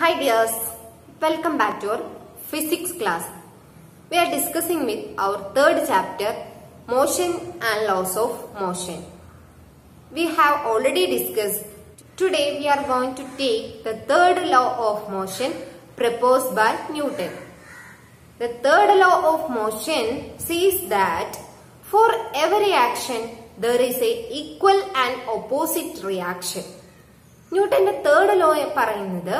Hi dears, welcome back to our physics class. We are discussing with our third chapter motion and laws of motion. We have already discussed. Today we are going to take the third law of motion proposed by Newton. The third law of motion says that for every action there is a equal and opposite reaction. ന്യൂട്ടന്റെ third law പറയുന്നത്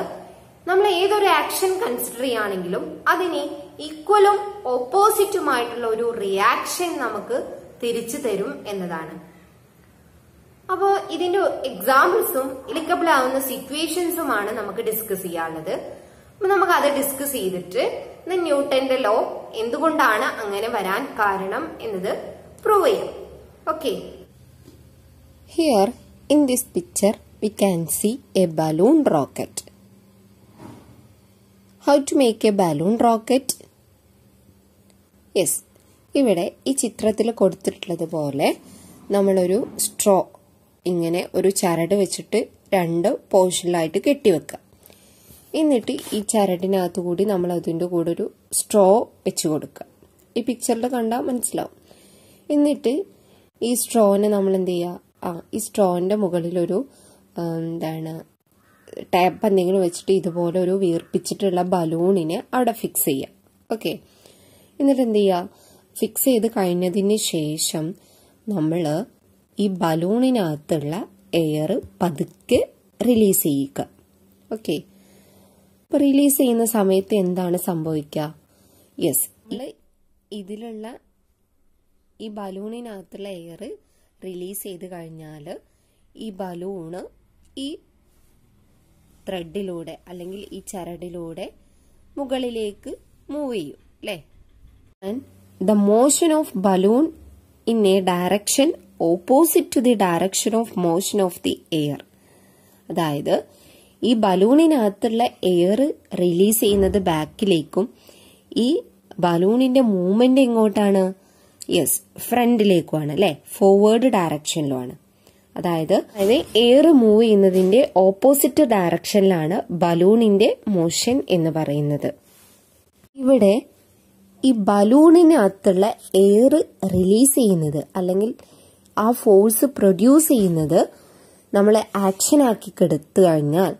നമ്മൾ ഏതൊരു action consider ചെയ്യുകയാണെങ്കിലും അതിനെ ഈക്വലും ഓപ്പോസിറ്റുമായിട്ടുള്ള ഒരു reaction നമുക്ക് തിരിച്ചു തരും എന്നതാണ് അപ്പോൾ ഇതിന്റെ എക്സാമ്പിൾസും ഇലിക്കബിൾ ആവുന്ന സിറ്റുവേഷൻസുമാണ് നമുക്ക് ഡിസ്കസ് ചെയ്യാനുള്ളത് അപ്പൊ നമുക്ക് അത് ഡിസ്കസ് ചെയ്തിട്ട് ന്യൂട്ടന്റെ ലോ എന്തുകൊണ്ടാണ് അങ്ങനെ വരാൻ കാരണം എന്നത് പ്രൂവ് ചെയ്യാം okay here in this picture we can see a balloon rocket how to make a balloon rocket yes ഇവിടെ ഈ ചിത്രത്തിൽ കൊടുത്തിട്ടുള്ളത് പോലെ നമ്മളൊരു സ്ട്രോ ഇങ്ങനെ ഒരു ചരട് വെച്ചിട്ട് രണ്ട് പോർഷനിലായിട്ട് കെട്ടിവെക്കുക എന്നിട്ട് ഈ ചരടിനകത്ത് കൂടി നമ്മൾ അതിൻ്റെ കൂടെ ഒരു സ്ട്രോ വെച്ച് കൊടുക്കുക ഈ പിക്ചറിൽ കണ്ടാൽ മനസ്സിലാവും എന്നിട്ട് ഈ സ്ട്രോനെ നമ്മൾ എന്ത് ചെയ്യുക ആ ഈ സ്ട്രോൻ്റെ മുകളിലൊരു എന്താണ് ടാപ്പ് എന്തെങ്കിലും വെച്ചിട്ട് ഇതുപോലെ ഒരു വീർപ്പിച്ചിട്ടുള്ള ബലൂണിനെ അവിടെ ഫിക്സ് ചെയ്യാം ഓക്കെ എന്നിട്ട് എന്ത് ചെയ്യുക ഫിക്സ് ചെയ്ത് കഴിഞ്ഞതിന് ശേഷം നമ്മൾ ഈ ബലൂണിനകത്തുള്ള എയർ പതുക്കെ റിലീസ് ചെയ്യുക ഓക്കെ അപ്പോൾ റിലീസ് ചെയ്യുന്ന സമയത്ത് എന്താണ് സംഭവിക്കുക യെസ് ഇതിലുള്ള ഈ ബലൂണിനകത്തുള്ള എയർ റിലീസ് ചെയ്ത് കഴിഞ്ഞാൽ ഈ ബലൂണ് ഈ ത്രെഡിലൂടെ അല്ലെങ്കിൽ ഈ ചരടിലൂടെ മുകളിലേക്ക് മൂവ് ചെയ്യും അല്ലേ the motion of balloon in a direction opposite to the direction of motion of the air അതായത് ഈ ബലൂണിനകത്തുള്ള എയർ റിലീസ് ചെയ്യുന്നത് ബാക്കിലേക്കും ഈ ബലൂണിന്റെ മൂവ്മെന്റ് എങ്ങോട്ടാണ് യെസ് ഫ്രണ്ടിലേക്കുമാണ് അല്ലെ ഫോർവേഡ് ഡയറക്ഷനിലുമാണ് അതായത് എയർ മൂവ് ചെയ്യുന്നതിന്റെ ഓപ്പോസിറ്റ് ഡയറക്ഷനിലാണ് ബലൂണിന്റെ മോഷൻ എന്ന് പറയുന്നത് ഇവിടെ ഈ ബലൂണിനകത്തുള്ള എയർ റിലീസ് ചെയ്യുന്നത് അല്ലെങ്കിൽ ആ ഫോഴ്സ് പ്രൊഡ്യൂസ് ചെയ്യുന്നത് നമ്മളെ ആക്ഷനാക്കി കെടുത്തു കഴിഞ്ഞാൽ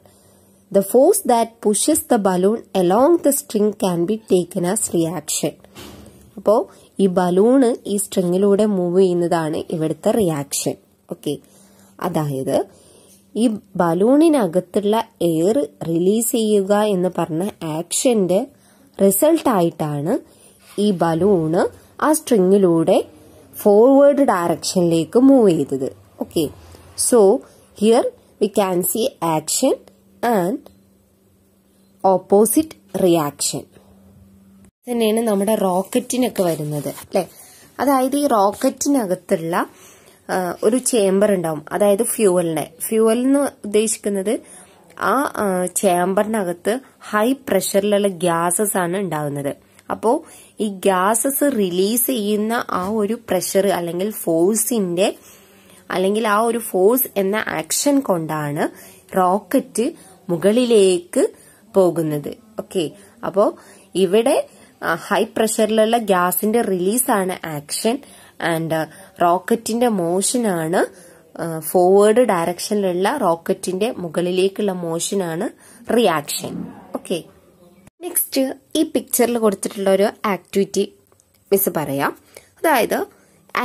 the force that pushes the balloon along the string can be taken as reaction അപ്പോൾ ഈ ബലൂണ് ഈ സ്ട്രിങ്ങിലൂടെ മൂവ് ചെയ്യുന്നതാണ് ഇവിടുത്തെ റിയാക്ഷൻ ഓക്കെ അതായത് ഈ ബലൂണിനകത്തുള്ള എയർ റിലീസ് ചെയ്യുക എന്ന് പറഞ്ഞ ആക്ഷന്റെ റിസൾട്ടായിട്ടാണ് ഈ ബലൂണ് ആ സ്ട്രിങ്ങിലൂടെ ഫോർവേഡ് ഡയറക്ഷനിലേക്ക് മൂവ് ചെയ്തത് okay so here we can see action and opposite reaction തന്നെയാണ് നമ്മുടെ റോക്കറ്റിനൊക്കെ വരുന്നത് അല്ലെ അതായത് ഈ റോക്കറ്റിനകത്തുള്ള ഒരു ചേംബർ ഉണ്ടാവും അതായത് ഫ്യൂവലിനെ ഫ്യൂവൽ എന്ന് ഉദ്ദേശിക്കുന്നത് ആ ചേമ്പറിനകത്ത് ഹൈ പ്രഷറിലുള്ള ഗ്യാസസ് ആണ് ഉണ്ടാകുന്നത് അപ്പോ ഈ ഗ്യാസസ് റിലീസ് ചെയ്യുന്ന ആ ഒരു പ്രഷർ അല്ലെങ്കിൽ ഫോഴ്സിന്റെ അല്ലെങ്കിൽ ആ ഒരു ഫോഴ്സ് എന്ന ആക്ഷൻ കൊണ്ടാണ് റോക്കറ്റ് മുകളിലേക്ക് പോകുന്നത് ഓക്കെ അപ്പോ ഇവിടെ ഹൈ പ്രഷറിലുള്ള ഗ്യാസിന്റെ റിലീസാണ് ആക്ഷൻ ആൻഡ് റോക്കറ്റിന്റെ മോഷനാണ് ഫോർവേഡ് ഡയറക്ഷനിലുള്ള റോക്കറ്റിന്റെ മുകളിലേക്കുള്ള മോഷനാണ് റിയാക്ഷൻ ഓക്കെ നെക്സ്റ്റ് ഈ പിക്ചറിൽ കൊടുത്തിട്ടുള്ള ഒരു ആക്ടിവിറ്റി മിസ് പറയാം അതായത്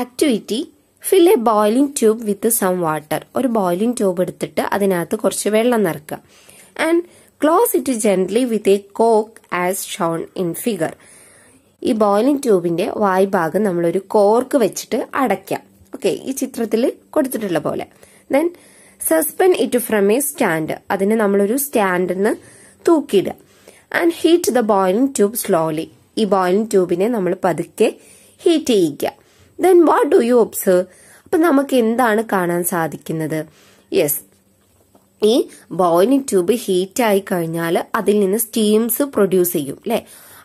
activity fill a boiling tube with some water ഒരു ബോയിലിംഗ് ട്യൂബ് എടുത്തിട്ട് അതിനകത്ത് കുറച്ച് വെള്ളം നിറക്കുക and close it gently with a കോക്ക് ആസ് ഷോൺ ഇൻ ഫിഗർ ഈ ബോയിലിംഗ് ട്യൂബിന്റെ വായ്ഭാഗം നമ്മളൊരു കോർക്ക് വെച്ചിട്ട് അടയ്ക്കാം ഓക്കെ ഈ ചിത്രത്തിൽ കൊടുത്തിട്ടുള്ള പോലെ then suspend it from a stand അതിന് നമ്മളൊരു സ്റ്റാൻഡിന്ന് തൂക്കിയിടുക and heat the boiling tube slowly ഈ ബോയിലിംഗ് ട്യൂബിനെ നമ്മൾ പതുക്കെ ഹീറ്റ് ചെയ്യിക്കുക then what do U observe അപ്പൊ നമുക്ക് എന്താണ് കാണാൻ സാധിക്കുന്നത് യെസ് ഈ ബോയിലിംഗ് ട്യൂബ് ഹീറ്റ് ആയി കഴിഞ്ഞാൽ അതിൽ നിന്ന് സ്റ്റീംസ് പ്രൊഡ്യൂസ് ചെയ്യും അല്ലെ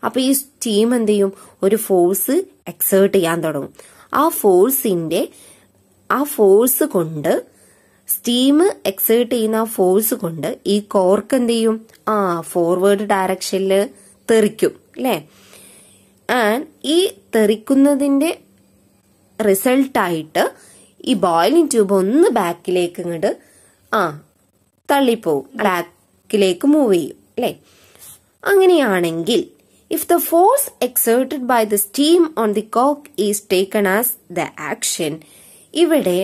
അപ്പോൾ ഈ സ്റ്റീം എന്ത് ചെയ്യും ഒരു ഫോഴ്സ് എക്സേർട്ട് ചെയ്യാൻ തുടങ്ങും ആ ഫോഴ്സിന്റെ ആ ഫോഴ്സ് കൊണ്ട് സ്റ്റീം എക്സേർട്ട് ചെയ്യുന്ന ആ ഫോഴ്സ് കൊണ്ട് ഈ കോർക്ക് എന്ത് ചെയ്യും ആ ഫോർവേഡ് ഡയറക്ഷനിൽ തെറിക്കും അല്ലെ ആൻഡ് ഈ തെറിക്കുന്നതിന്റെ റിസൾട്ടായിട്ട് ഈ ബോയിലിംഗ് ട്യൂബ് ഒന്ന് ബാക്കിലേക്ക് ഇങ്ങോട്ട് ആ തള്ളിപ്പോവും ബാക്കിലേക്ക് മൂവ് ചെയ്യും അല്ലെ അങ്ങനെയാണെങ്കിൽ if the force exerted by the steam on the cork is taken as the action ഇവിടെ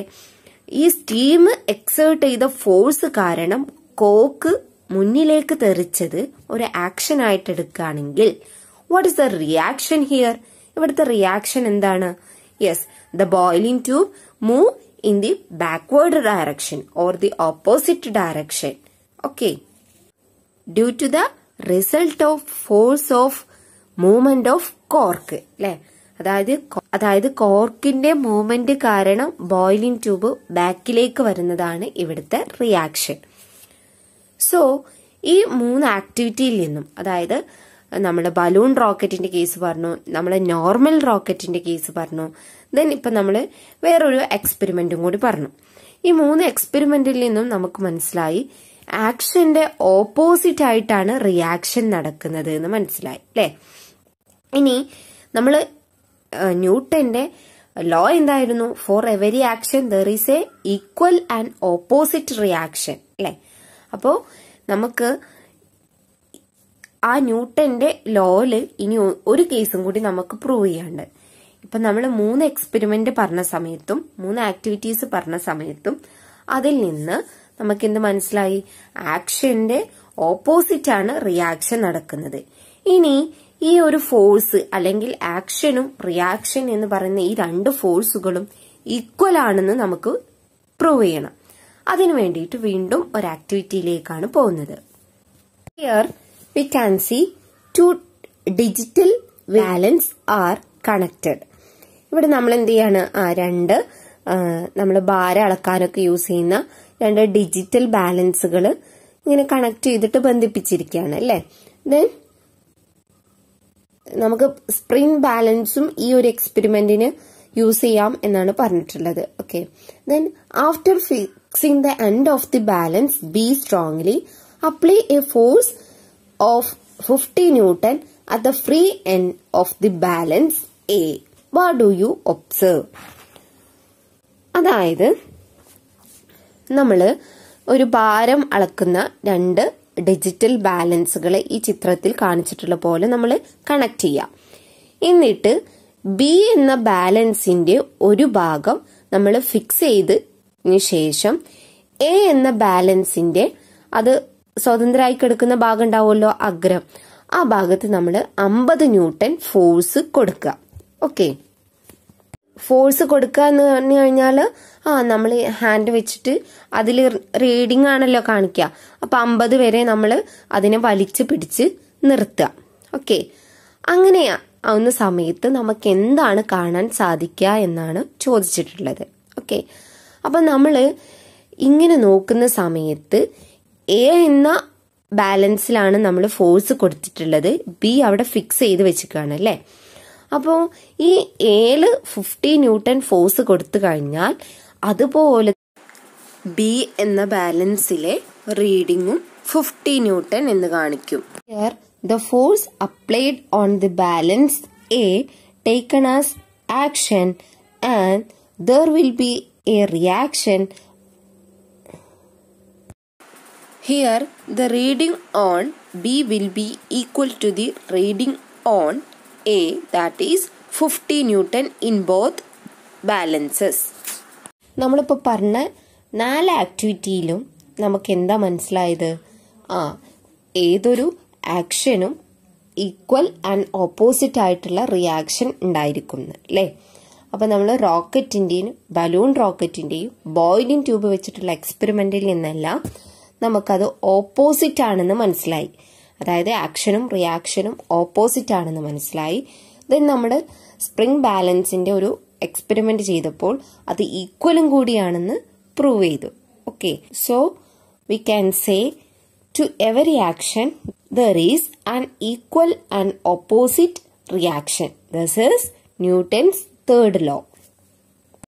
ഈ സ്റ്റീം എക്സേർട്ട് ചെയ്ത ഫോഴ്സ് കാരണം കോക്ക് മുന്നിലേക്ക് തെറിച്ചത് ഒരു ആക്ഷൻ ആയിട്ട് എടുക്കുകയാണെങ്കിൽ what is the reaction here ഇവിടുത്തെ റിയാക്ഷൻ എന്താണ് yes the boiling tube move in the backward direction or the opposite direction okay due to the result of force of movement of cork അല്ലെ അതായത് അതായത് കോർക്കിന്റെ movement കാരണം boiling tube ബാക്കിലേക്ക് വരുന്നതാണ് ഇവിടുത്തെ റിയാക്ഷൻ സോ ഈ മൂന്ന് ആക്ടിവിറ്റിയിൽ നിന്നും അതായത് നമ്മൾ ബലൂൺ റോക്കറ്റിന്റെ കേസ് പറഞ്ഞു നമ്മൾ നോർമൽ റോക്കറ്റിന്റെ കേസ് പറഞ്ഞു ദെൻ ഇപ്പം നമ്മൾ വേറൊരു എക്സ്പെരിമെന്റും കൂടി പറഞ്ഞു ഈ മൂന്ന് എക്സ്പെരിമെന്റിൽ നിന്നും നമുക്ക് മനസ്സിലായി ആക്ഷന്റെ ഓപ്പോസിറ്റ് ആയിട്ടാണ് റിയാക്ഷൻ നടക്കുന്നത് എന്ന് മനസ്സിലായി അല്ലേ ഇനി നമ്മൾ ന്യൂട്ടന്റെ ലോ എന്തായിരുന്നു for every action there is a equal and opposite reaction അല്ലെ അപ്പോ നമുക്ക് ആ ന്യൂട്ടന്റെ ലോയില് ഇനി ഒരു കേസും കൂടി നമുക്ക് പ്രൂവ് ചെയ്യാണ്ട് ഇപ്പൊ നമ്മൾ മൂന്ന് എക്സ്പെരിമെന്റ് പറഞ്ഞ സമയത്തും മൂന്ന് ആക്ടിവിറ്റീസ് പറഞ്ഞ സമയത്തും അതിൽ നിന്ന് നമുക്ക് എന്ത് മനസ്സിലായി ആക്ഷന്റെ ഓപ്പോസിറ്റ് ആണ് റിയാക്ഷൻ നടക്കുന്നത് ഇനി ഈ ഒരു ഫോഴ്സ് അല്ലെങ്കിൽ ആക്ഷനും റിയാക്ഷൻ എന്ന് പറയുന്ന ഈ രണ്ട് ഫോഴ്സുകളും ഈക്വൽ ആണെന്ന് നമുക്ക് പ്രൂവ് ചെയ്യണം അതിനു വേണ്ടിയിട്ട് വീണ്ടും ഒരു ആക്ടിവിറ്റിയിലേക്കാണ് പോകുന്നത് here we can see two digital balances are connected ഇവിടെ നമ്മൾ എന്ത് ചെയ്യാണ് ആ രണ്ട് നമ്മൾ ഭാരം അളക്കാനൊക്കെ യൂസ് ചെയ്യുന്ന രണ്ട് ഡിജിറ്റൽ ബാലൻസുകൾ ഇങ്ങനെ കണക്ട് ചെയ്തിട്ട് ബന്ധിപ്പിച്ചിരിക്കുകയാണ് അല്ലേ ദെൻ നമുക്ക് സ്പ്രിംഗ് ബാലൻസും ഈ ഒരു എക്സ്പെരിമെന്റിന് യൂസ് ചെയ്യാം എന്നാണ് പറഞ്ഞിട്ടുള്ളത് okay then after fixing the end of the balance B strongly apply a force of fifty newton at the free end of the balance A what do you observe അതായത് നമ്മൾ ഒരു ഭാരം അളക്കുന്ന രണ്ട് ഡിജിറ്റൽ ബാലൻസുകളെ ഈ ചിത്രത്തിൽ കാണിച്ചിട്ടുള്ള പോലെ നമ്മൾ കണക്ട് ചെയ്യാം എന്നിട്ട് ബി എന്ന ബാലൻസിന്റെ ഒരു ഭാഗം നമ്മൾ ഫിക്സ് ചെയ്തതിന് ശേഷം എ എന്ന ബാലൻസിന്റെ അത് സ്വതന്ത്രമായി കിടക്കുന്ന ഭാഗം ഉണ്ടാവുമല്ലോ അഗ്രം ആ ഭാഗത്ത് നമ്മൾ അമ്പത് ന്യൂട്ടൺ ഫോഴ്സ് കൊടുക്കുക ഓക്കെ ഫോഴ്സ് കൊടുക്കുക എന്ന് പറഞ്ഞു കഴിഞ്ഞാൽ ആ നമ്മൾ ഹാൻഡ് വെച്ചിട്ട് അതിൽ റീഡിംഗ് ആണല്ലോ കാണിക്കുക അപ്പം അമ്പത് വരെ നമ്മൾ അതിനെ വലിച്ചു പിടിച്ച് നിർത്തുക ഓക്കെ അങ്ങനെ ആവുന്ന സമയത്ത് നമുക്ക് എന്താണ് കാണാൻ സാധിക്കുക എന്നാണ് ചോദിച്ചിട്ടുള്ളത് ഓക്കെ അപ്പം നമ്മൾ ഇങ്ങനെ നോക്കുന്ന സമയത്ത് എ എന്ന ബാലൻസിലാണ് നമ്മൾ ഫോഴ്സ് കൊടുത്തിട്ടുള്ളത് ബി അവിടെ ഫിക്സ് ചെയ്ത് വെച്ചിരിക്കുകയാണ് അല്ലേ അപ്പോൾ ഈ ഏഴ് ഫിഫ്റ്റി ന്യൂട്ടൺ ഫോഴ്സ് കൊടുത്തു കഴിഞ്ഞാൽ അതുപോലെ ബി എന്ന ബാലൻസിലെ റീഡിങ്ങും ഫിഫ്റ്റി ന്യൂട്ടൺ എന്ന് കാണിക്കും here the force applied on the balance a taken as action and there will be a reaction here the reading on B will be equal to the reading on A that is 50 Newton in both balances. നമ്മളിപ്പോൾ പറഞ്ഞ നാല് ആക്ടിവിറ്റിയിലും നമുക്ക് എന്താ മനസ്സിലായത് ആ ഏതൊരു ആക്ഷനും equal and opposite ആയിട്ടുള്ള റിയാക്ഷൻ ഉണ്ടായിരിക്കുന്നു അല്ലേ അപ്പോൾ നമ്മൾ റോക്കറ്റിൻ്റെയും ബലൂൺ റോക്കറ്റിൻ്റെയും ബോയിലിംഗ് ട്യൂബ് വെച്ചിട്ടുള്ള എക്സ്പെരിമെൻറ്റിൽ നിന്നല്ല നമുക്കത് ഓപ്പോസിറ്റ് ആണെന്ന് മനസ്സിലായി അതായത് ആക്ഷനും റിയാക്ഷനും ഓപ്പോസിറ്റ് ആണെന്ന് മനസ്സിലായി ദെൻ നമ്മൾ സ്പ്രിംഗ് ബാലൻസിന്റെ ഒരു എക്സ്പെരിമെന്റ് ചെയ്തപ്പോൾ അത് ഈക്വലും കൂടിയാണെന്ന് പ്രൂവ് ചെയ്തു okay so we can say to every action there is an equal and opposite reaction thus is Newton's third law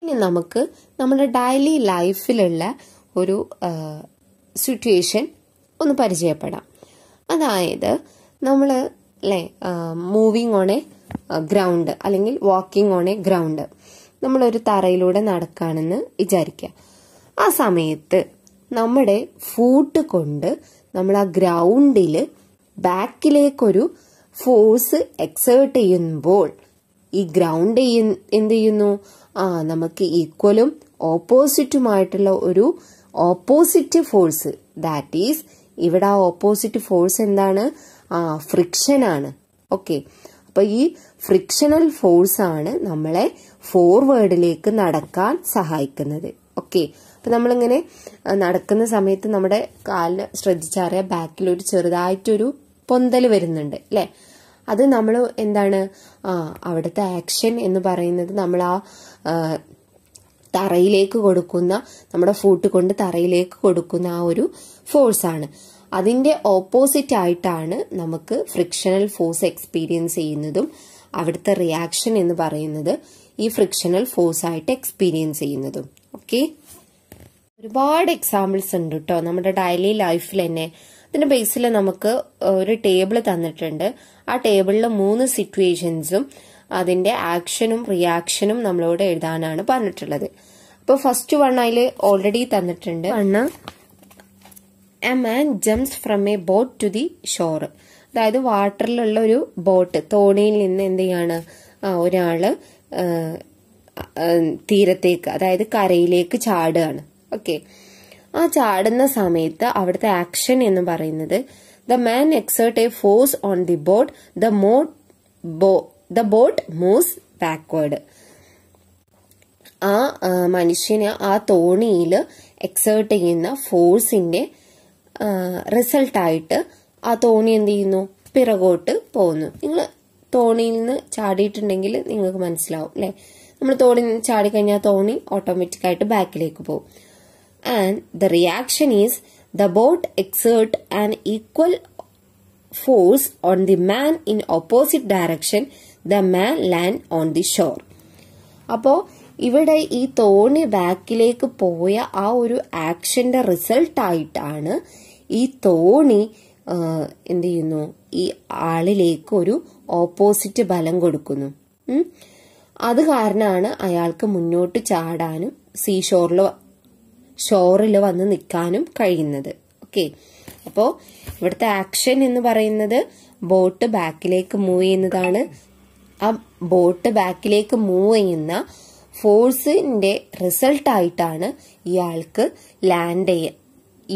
ഇനി നമുക്ക് നമ്മുടെ ഡെയിലി ലൈഫിലുള്ള ഒരു സിറ്റുവേഷൻ ഒന്ന് പരിചയപ്പെടാം അതായത് നമ്മൾ അല്ലെ മൂവിങ് ഓൺ എ ഗ്രൗണ്ട് അല്ലെങ്കിൽ വാക്കിംഗ് ഓൺ എ ഗ്രൗണ്ട് നമ്മളൊരു തറയിലൂടെ നടക്കുകയാണെന്ന് വിചാരിക്കുക ആ സമയത്ത് നമ്മുടെ ഫൂട്ട് കൊണ്ട് നമ്മൾ ആ ഗ്രൗണ്ടിൽ ബാക്കിലേക്കൊരു ഫോഴ്സ് എക്സേർട്ട് ചെയ്യുമ്പോൾ ഈ ഗ്രൗണ്ട് എന്ത് ചെയ്യുന്നു ആ നമുക്ക് ഈക്വലും ഓപ്പോസിറ്റുമായിട്ടുള്ള ഒരു ഓപ്പോസിറ്റ് ഫോഴ്സ് ദാറ്റ് ഈസ് ഇവിടെ ആ ഓപ്പോസിറ്റ് ഫോഴ്സ് എന്താണ് ആ ഫ്രിക്ഷനാണ് ഓക്കെ അപ്പോൾ ഈ ഫ്രിക്ഷണൽ ഫോഴ്സ് ആണ് നമ്മളെ ഫോർവേഡിലേക്ക് നടക്കാൻ സഹായിക്കുന്നത് ഓക്കെ അപ്പൊ നമ്മളിങ്ങനെ നടക്കുന്ന സമയത്ത് നമ്മുടെ കാലിന് ശ്രദ്ധിച്ചറിയാം ബാക്കിൽ ഒരു ചെറുതായിട്ടൊരു പൊന്തൽ വരുന്നുണ്ട് അല്ലെ അത് നമ്മൾ എന്താണ് അവിടുത്തെ ആക്ഷൻ എന്ന് പറയുന്നത് നമ്മൾ ആ തറയിലേക്ക് കൊടുക്കുന്ന നമ്മുടെ ഫൂട്ട് കൊണ്ട് തറയിലേക്ക് കൊടുക്കുന്ന ആ ഒരു ഫോഴ്സാണ് അതിൻ്റെ ഓപ്പോസിറ്റ് ആയിട്ടാണ് നമുക്ക് ഫ്രിക്ഷണൽ ഫോഴ്സ് എക്സ്പീരിയൻസ് ചെയ്യുന്നതും അവിടുത്തെ റിയാക്ഷൻ എന്ന് പറയുന്നത് ഈ ഫ്രിക്ഷണൽ ഫോഴ്സ് ആയിട്ട് എക്സ്പീരിയൻസ് ചെയ്യുന്നതും ഓക്കെ ഒരുപാട് എക്സാമ്പിൾസ് ഉണ്ട് കേട്ടോ നമ്മുടെ ഡെയിലി ലൈഫിൽ തന്നെ അതിന്റെ ബേസിൽ നമുക്ക് ഒരു ടേബിൾ തന്നിട്ടുണ്ട് ആ ടേബിളിൽ മൂന്ന് സിറ്റുവേഷൻസും അതിൻ്റെ ആക്ഷനും റിയാക്ഷനും നമ്മളോട് എഴുതാനാണ് പറഞ്ഞിട്ടുള്ളത് അപ്പോൾ ഫസ്റ്റ് വൺ ഓൾറെഡി തന്നിട്ടുണ്ട് one a man jumps from a boat to the shore അതായത് വാട്ടറിലുള്ള ഒരു ബോട്ട് തോണിയിൽ നിന്ന് എന്ത് ചെയ്യാണ് ഒരാള് തീരത്തേക്ക് അതായത് കരയിലേക്ക് ചാടുകയാണ് ഓക്കെ ആ ചാടുന്ന സമയത്ത് അവിടുത്തെ ആക്ഷൻ എന്ന് പറയുന്നത് the man exert a force on the boat the മോട്ട് ബോ ദ ബോട്ട് മൂവ്സ് ബാക്ക്വേഡ് ആ മനുഷ്യന് ആ തോണിയിൽ എക്സേർട്ട് ചെയ്യുന്ന ഫോഴ്സിന്റെ റിസൾട്ടായിട്ട് ആ തോണി എന്ത് ചെയ്യുന്നു പിറകോട്ട് പോകുന്നു നിങ്ങൾ തോണിയിൽ നിന്ന് ചാടിയിട്ടുണ്ടെങ്കിൽ നിങ്ങൾക്ക് മനസ്സിലാവും അല്ലെ നമ്മൾ തോണി ചാടിക്കഴിഞ്ഞാൽ തോണി ഓട്ടോമാറ്റിക് ആയിട്ട് ബാക്കിലേക്ക് പോകും and the reaction is the boat exert and equal force on the man in opposite direction the man land on the shore അപ്പോ ഇവിടെ ഈ തോണി ബാക്കിലേക്ക് പോയ ആ ഒരു ആക്ഷന്റെ റിസൾട്ടായിട്ടാണ് ഈ തോണി എന്ത് ചെയ്യുന്നു ഈ ആളിലേക്ക് ഒരു ഓപ്പോസിറ്റ് ബലം കൊടുക്കുന്നു അത് കാരണമാണ് അയാൾക്ക് മുന്നോട്ട് ചാടാനും സീ ഷോറിൽ ഷോറിൽ വന്ന് നിൽക്കാനും കഴിയുന്നത് ഓക്കെ അപ്പോ ഇവിടുത്തെ ആക്ഷൻ എന്ന് പറയുന്നത് ബോട്ട് ബാക്കിലേക്ക് മൂവ് ചെയ്യുന്നതാണ് ആ ബോട്ട് ബാക്കിലേക്ക് മൂവ് ചെയ്യുന്ന ഫോഴ്സിന്റെ റിസൾട്ടായിട്ടാണ് ഇയാൾക്ക് ലാൻഡ് ചെയ്യാൻ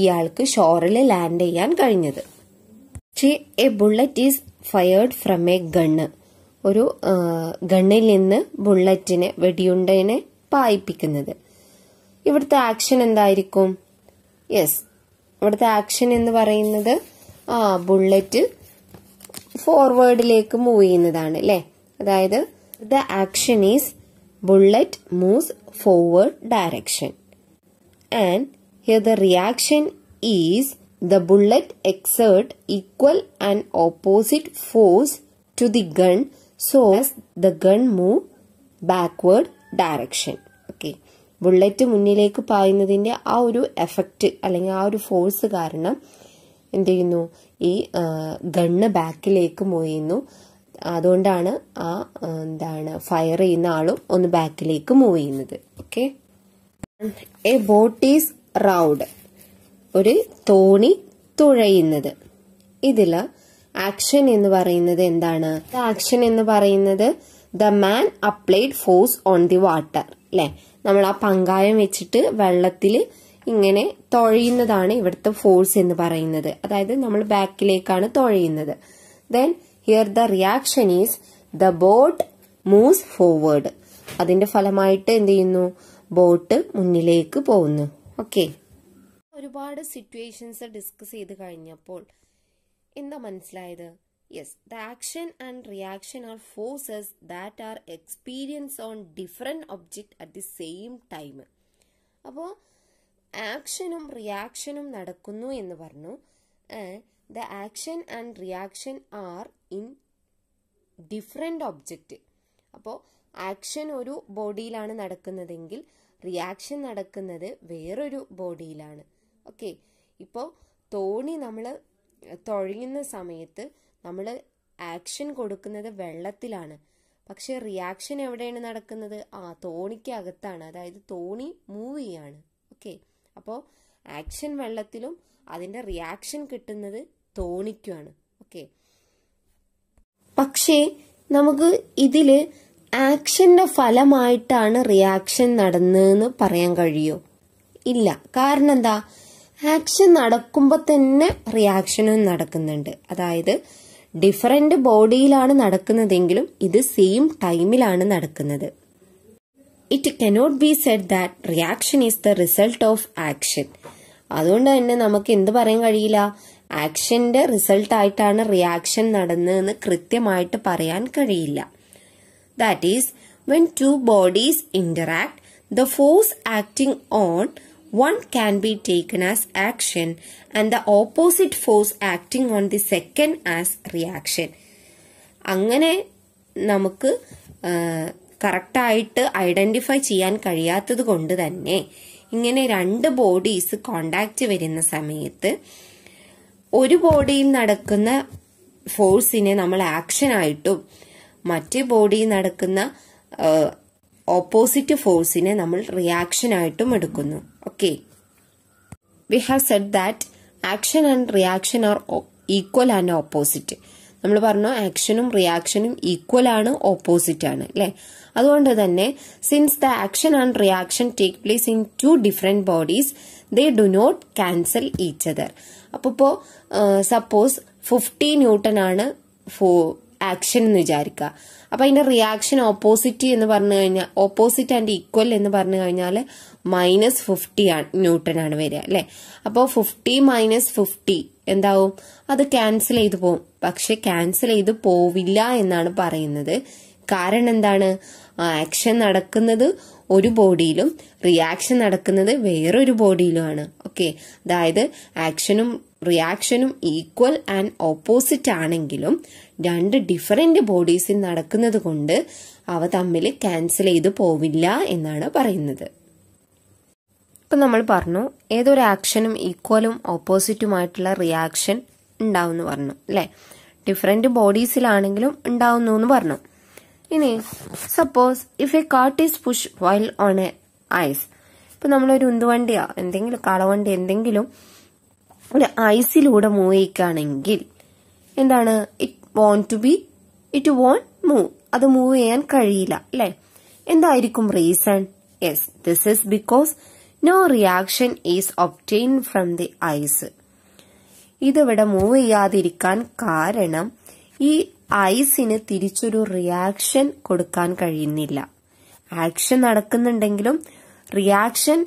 ഇയാൾക്ക് ഷോറിൽ ലാൻഡ് ചെയ്യാൻ കഴിഞ്ഞത് പക്ഷേ a bullet is fired from a gun ഒരു ഗണ്ണിൽ നിന്ന് ബുള്ളറ്റിനെ വെടിയുണ്ടനെ പായിപ്പിക്കുന്നത് ഇവിടുത്തെ ആക്ഷൻ എന്തായിരിക്കും യെസ് ഇവിടുത്തെ ആക്ഷൻ എന്ന് പറയുന്നത് ആ ബുള്ളറ്റ് ഫോർവേഡിലേക്ക് മൂവ് ചെയ്യുന്നതാണ് അല്ലേ അതായത് the action is bullet moves forward direction and here the reaction is the bullet exert equal and opposite force to the gun so the gun move backward direction okay bullet മുന്നിലേക്ക് പായുന്നതിന്റെ ആ ഒരു effect അല്ലെങ്കിൽ ആ ഒരു force കാരണം എന്ത് ചെയ്യുന്നു ഈ ഗണ്ണ് ബാക്കിലേക്ക് മൂവ് അതുകൊണ്ടാണ് ആ എന്താണ് ഫയർ ചെയ്യുന്ന ആളും ഒന്ന് ബാക്കിലേക്ക് മൂവ് ചെയ്യുന്നത് okay a boat is rowed ഒരു തോണി തുഴയുന്നത് ഇതിൽ ആക്ഷൻ എന്ന് പറയുന്നത് എന്താണ് ആക്ഷൻ എന്ന് പറയുന്നത് the man applied force on the water അല്ലെ നമ്മൾ ആ പങ്കായം വെച്ചിട്ട് വെള്ളത്തിൽ ഇങ്ങനെ തുഴയുന്നതാണ് ഇവിടുത്തെ ഫോഴ്സ് എന്ന് പറയുന്നത് അതായത് നമ്മൾ ബാക്കിലേക്കാണ് തുഴയുന്നത് then here the reaction is the boat moves forward അതിന്റെ ഫലമായിട്ട് എന്ത് ചെയ്യുന്നു ബോട്ട് മുന്നിലേക്ക് പോകുന്നു ഓക്കെ ഒരുപാട് സിറ്റുവേഷൻസ് ഡിസ്കസ് ചെയ്ത് കഴിഞ്ഞപ്പോൾ എന്താ മനസ്സിലായത് yes the action and reaction are forces that are experience on different object at the same time അപ്പോൾ ആക്ഷനും റിയാക്ഷനും നടക്കുന്നു എന്ന് പറഞ്ഞു and the action and reaction are in different object അപ്പോൾ ആക്ഷൻ ഒരു ബോഡിയിലാണ് നടക്കുന്നതെങ്കിൽ റിയാക്ഷൻ നടക്കുന്നത് വേറൊരു ബോഡിയിലാണ് ഓക്കെ ഇപ്പോൾ തോണി നമ്മൾ തുഴയുന്ന സമയത്ത് നമ്മൾ ആക്ഷൻ കൊടുക്കുന്നത് വെള്ളത്തിലാണ് പക്ഷെ റിയാക്ഷൻ എവിടെയാണ് നടക്കുന്നത് ആ തോണിക്കകത്താണ് അതായത് തോണി മൂവ് ചെയ്യാണ് ഓക്കെ അപ്പോൾ ആക്ഷൻ വെള്ളത്തിലും അതിൻ്റെ റിയാക്ഷൻ കിട്ടുന്നത് തോന്നിക്കുകയാണ് ഓക്കെ പക്ഷേ നമുക്ക് ഇതില് ആക്ഷന്റെ ഫലമായിട്ടാണ് റിയാക്ഷൻ നടന്നതെന്ന് പറയാൻ കഴിയോ ഇല്ല കാരണം എന്താ ആക്ഷൻ നടക്കുമ്പോൾ തന്നെ റിയാക്ഷനും നടക്കുന്നുണ്ട് അതായത് ഡിഫറെന്റ് ബോഡിയിലാണ് നടക്കുന്നതെങ്കിലും ഇത് സെയിം ടൈമിലാണ് നടക്കുന്നത് it cannot be said that reaction is the result of action അതുകൊണ്ട് തന്നെ നമുക്ക് എന്ത് പറയാൻ കഴിയില്ല ആക്ഷന്റെ റിസൾട്ടായിട്ടാണ് റിയാക്ഷൻ നടന്നതെന്ന് കൃത്യമായിട്ട് പറയാൻ കഴിയില്ല that is when two bodies interact the force acting on one can be taken as action and the opposite force acting on the second as reaction അങ്ങനെ നമുക്ക് കറക്റ്റായിട്ട് ഐഡന്റിഫൈ ചെയ്യാൻ കഴിയാത്തത് കൊണ്ട് തന്നെ ഇങ്ങനെ രണ്ട് ബോഡീസ് കോണ്ടാക്ട് വരുന്ന സമയത്ത് ഒരു ബോഡിയും നടക്കുന്ന ഫോഴ്സിനെ നമ്മൾ ആക്ഷൻ ആയിട്ടും മറ്റേ ബോഡി നടക്കുന്ന ഓപ്പോസിറ്റ് ഫോഴ്സിനെ നമ്മൾ റിയാക്ഷൻ ആയിട്ടും എടുക്കുന്നു okay we have said that action and reaction are equal and opposite നമ്മൾ പറഞ്ഞു ആക്ഷനും റിയാക്ഷനും ഈക്വൽ ആണ് ഓപ്പോസിറ്റ് ആണ് അല്ലെ അതുകൊണ്ട് തന്നെ since the action and reaction take place in two different bodies they do not cancel each other അപ്പോൾ suppose fifty newton ആണ് ഫോ ആക്ഷൻ എന്ന് വിചാരിക്കുക അപ്പൊ അതിന്റെ റിയാക്ഷൻ ഓപ്പോസിറ്റ് എന്ന് പറഞ്ഞു കഴിഞ്ഞാൽ ഓപ്പോസിറ്റ് ആൻഡ് ഈക്വൽ എന്ന് പറഞ്ഞു കഴിഞ്ഞാൽ മൈനസ് ഫിഫ്റ്റി ന്യൂട്ടൺ ആണ് വരിക അല്ലെ അപ്പോൾ ഫിഫ്റ്റി മൈനസ് ഫിഫ്റ്റി എന്താവും അത് ക്യാൻസൽ ചെയ്ത് പോവും പക്ഷെ ക്യാൻസൽ ചെയ്ത് പോവില്ല എന്നാണ് പറയുന്നത് കാരണം എന്താണ് ആക്ഷൻ നടക്കുന്നത് ഒരു ബോഡിയിലും റിയാക്ഷൻ നടക്കുന്നത് വേറൊരു ബോഡിയിലുമാണ് ഓക്കെ അതായത് ആക്ഷനും റിയാക്ഷനും ഈക്വൽ ആൻഡ് ഓപ്പോസിറ്റ് ആണെങ്കിലും രണ്ട് ഡിഫറെന്റ് ബോഡീസിൽ നടക്കുന്നത് കൊണ്ട് അവ തമ്മിൽ ക്യാൻസൽ ചെയ്തു പോവില്ല എന്നാണ് പറയുന്നത് ഇപ്പം നമ്മൾ പറഞ്ഞു ഏതൊരു ആക്ഷനും ഈക്വലും ഓപ്പോസിറ്റുമായിട്ടുള്ള റിയാക്ഷൻ ഉണ്ടാവും എന്ന് പറഞ്ഞു അല്ലേ ഡിഫറെന്റ് ബോഡീസിലാണെങ്കിലും ഉണ്ടാവുന്നു എന്ന് പറഞ്ഞു ഇനി suppose if a cart is push while on a ice ഇപ്പൊ നമ്മളൊരു ഉന്തുവണ്ടിയാ എന്തെങ്കിലും കാളവണ്ടി എന്തെങ്കിലും ഒരു ഐസിലൂടെ മൂവ് ചെയ്യിക്കുകയാണെങ്കിൽ എന്താണ് it won't to be it won't move അത് മൂവ് ചെയ്യാൻ കഴിയില്ല അല്ലെ എന്തായിരിക്കും reason yes this is because no reaction is obtain from the ice ഇതിവിടെ മൂവ് ചെയ്യാതിരിക്കാൻ കാരണം ഈ ഐസിന് തിരിച്ചൊരു റിയാക്ഷൻ കൊടുക്കാൻ കഴിയുന്നില്ല ആക്ഷൻ നടക്കുന്നുണ്ടെങ്കിലും റിയാക്ഷൻ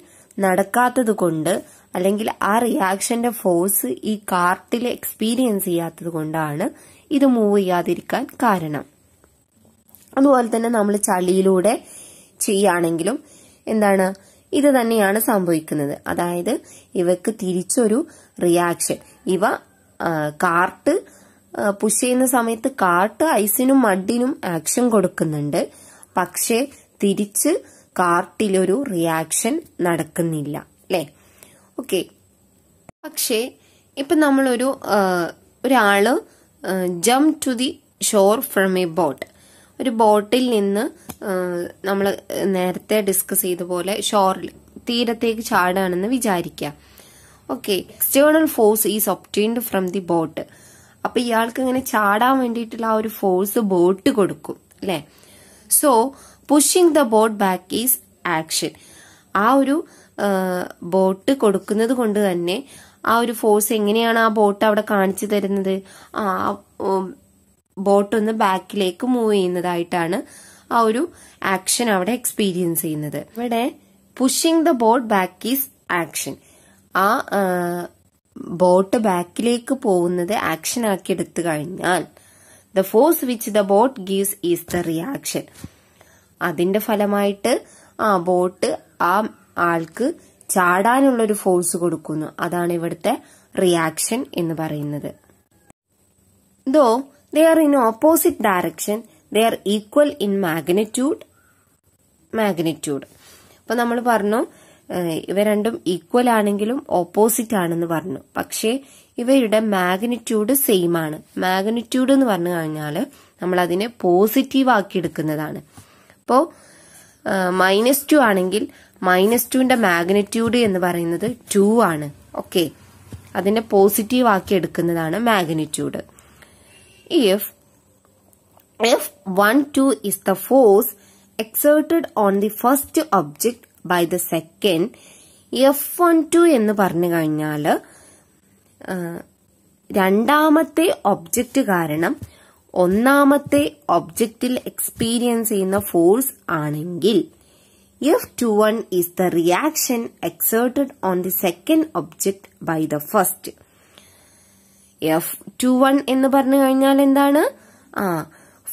നടക്കാത്തത് കൊണ്ട് അല്ലെങ്കിൽ ആ റിയാക്ഷന്റെ ഫോഴ്സ് ഈ കാർട്ടിൽ എക്സ്പീരിയൻസ് ചെയ്യാത്തത് കൊണ്ടാണ് ഇത് മൂവ് ചെയ്യാതിരിക്കാൻ കാരണം അതുപോലെ തന്നെ നമ്മൾ ചളിയിലൂടെ ചെയ്യുകയാണെങ്കിലും എന്താണ് ഇത് തന്നെയാണ് സംഭവിക്കുന്നത് അതായത് ഇവക്ക് തിരിച്ചൊരു റിയാക്ഷൻ ഇവ കാർട്ട് പുഷ് ചെയ്യുന്ന സമയത്ത് കാർട്ട് ഐസിനും മഡിനും ആക്ഷൻ കൊടുക്കുന്നുണ്ട് പക്ഷേ തിരിച്ച് കാർട്ടിലൊരു റിയാക്ഷൻ നടക്കുന്നില്ല അല്ലേ ഓക്കെ പക്ഷേ ഇപ്പം നമ്മളൊരു ഒരാള് jump to the shore from a boat ഒരു ബോട്ടിൽ നിന്ന് നമ്മൾ നേരത്തെ ഡിസ്കസ് ചെയ്ത പോലെ ഷോറിൽ തീരത്തേക്ക് ചാടുകയാണെന്ന് വിചാരിക്കുക okay external force is obtained from the boat അപ്പൊ ഇയാൾക്ക് ഇങ്ങനെ ചാടാൻ വേണ്ടിയിട്ടുള്ള ആ ഒരു ഫോഴ്സ് ബോട്ട് കൊടുക്കും അല്ലെ so pushing the boat back is action ആ ഒരു ബോട്ട് കൊടുക്കുന്നത് കൊണ്ട് തന്നെ ആ ഒരു ഫോഴ്സ് എങ്ങനെയാണ് ആ ബോട്ട് അവിടെ കാണിച്ചു തരുന്നത് ആ ബോട്ട് ഒന്ന് ബാക്കിലേക്ക് മൂവ് ചെയ്യുന്നതായിട്ടാണ് ആ ഒരു ആക്ഷൻ അവിടെ എക്സ്പീരിയൻസ് ചെയ്യുന്നത് ഇവിടെ pushing the boat back is action ആ ബോട്ട് ബാക്കിലേക്ക് പോകുന്നത് ആക്ഷൻ ആക്കി എടുത്തു കഴിഞ്ഞാൽ the force which the boat gives is the reaction അതിന്റെ ഫലമായിട്ട് ആ ബോട്ട് ആ ആൾക്ക് ചാടാനുള്ള ഒരു ഫോഴ്സ് കൊടുക്കുന്നു അതാണ് ഇവിടുത്തെ റിയാക്ഷൻ എന്ന് പറയുന്നത് though they are in opposite direction they are equal in magnitude magnitude അപ്പൊ നമ്മൾ പറഞ്ഞു ഇവ രണ്ടും ഈക്വൽ ആണെങ്കിലും ഓപ്പോസിറ്റ് ആണെന്ന് പറഞ്ഞു പക്ഷേ ഇവയുടെ മാഗ്നിറ്റ്യൂഡ് സെയിം ആണ് മാഗ്നിറ്റ്യൂഡ് എന്ന് പറഞ്ഞു കഴിഞ്ഞാൽ നമ്മൾ അതിനെ പോസിറ്റീവ് ആക്കി എടുക്കുന്നതാണ് അപ്പോൾ മൈനസ് ടു ആണെങ്കിൽ മൈനസ് ടുവിന്റെ മാഗ്നിറ്റ്യൂഡ് എന്ന് പറയുന്നത് ടു ആണ് ഓക്കെ അതിനെ പോസിറ്റീവ് ആക്കി എടുക്കുന്നതാണ് magnitude if if one two is the force exerted on the first object by the second F one two എന്ന് പറഞ്ഞു കഴിഞ്ഞാൽ രണ്ടാമത്തെ ഒബ്ജക്റ്റ് കാരണം ഒന്നാമത്തെ ഒബ്ജക്റ്റിൽ എക്സ്പീരിയൻസ് ചെയ്യുന്ന ഫോഴ്സ് ആണെങ്കിൽ F two one is the reaction exerted on the second object by the first F two one എന്ന് പറഞ്ഞു കഴിഞ്ഞാൽ എന്താണ് ആ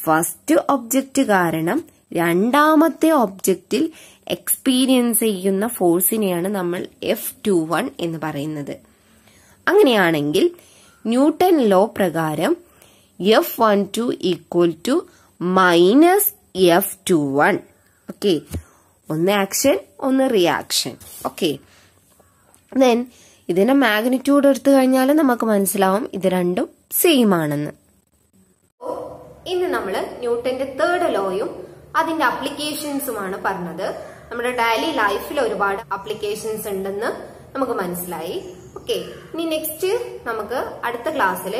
ഫസ്റ്റ് ഒബ്ജക്റ്റ് കാരണം രണ്ടാമത്തെ ഒബ്ജക്റ്റിൽ എക്സ്പീരിയൻസ് ചെയ്യുന്ന ഫോഴ്സിനെയാണ് നമ്മൾ എഫ് ടു വൺ എന്ന് പറയുന്നത് അങ്ങനെയാണെങ്കിൽ ന്യൂട്ടൺ ലോ പ്രകാരം F one two equal to minus F two one okay ഒന്ന് ആക്ഷൻ ഒന്ന് റിയാക്ഷൻ ഓക്കെ ദെൻ ഇതിന്റെ മാഗ്നിറ്റ്യൂഡ് എടുത്തു കഴിഞ്ഞാൽ നമുക്ക് മനസ്സിലാവും ഇത് രണ്ടും സെയിം ആണെന്ന് ഇന്ന് നമ്മൾ ന്യൂട്ടന്റെ തേർഡ് ലോയും അതിന്റെ അപ്ലിക്കേഷൻസുമാണ് പറഞ്ഞത് നമ്മുടെ ഡെയിലി ലൈഫിൽ ഒരുപാട് അപ്ലിക്കേഷൻസ് ഉണ്ടെന്ന് നമുക്ക് മനസ്സിലായി ഓക്കെ ഇനി നെക്സ്റ്റ് നമുക്ക് അടുത്ത ക്ലാസ്സിൽ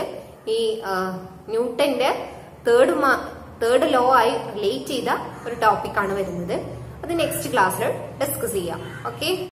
ഈ ന്യൂട്ടന്റെ തേർഡ് തേർഡ് ലോ ആയി റിലേറ്റ് ചെയ്ത ഒരു ടോപ്പിക്കാണ് വരുന്നത് അത് നെക്സ്റ്റ് ക്ലാസ്സിൽ ഡിസ്കസ് ചെയ്യാം ഓക്കെ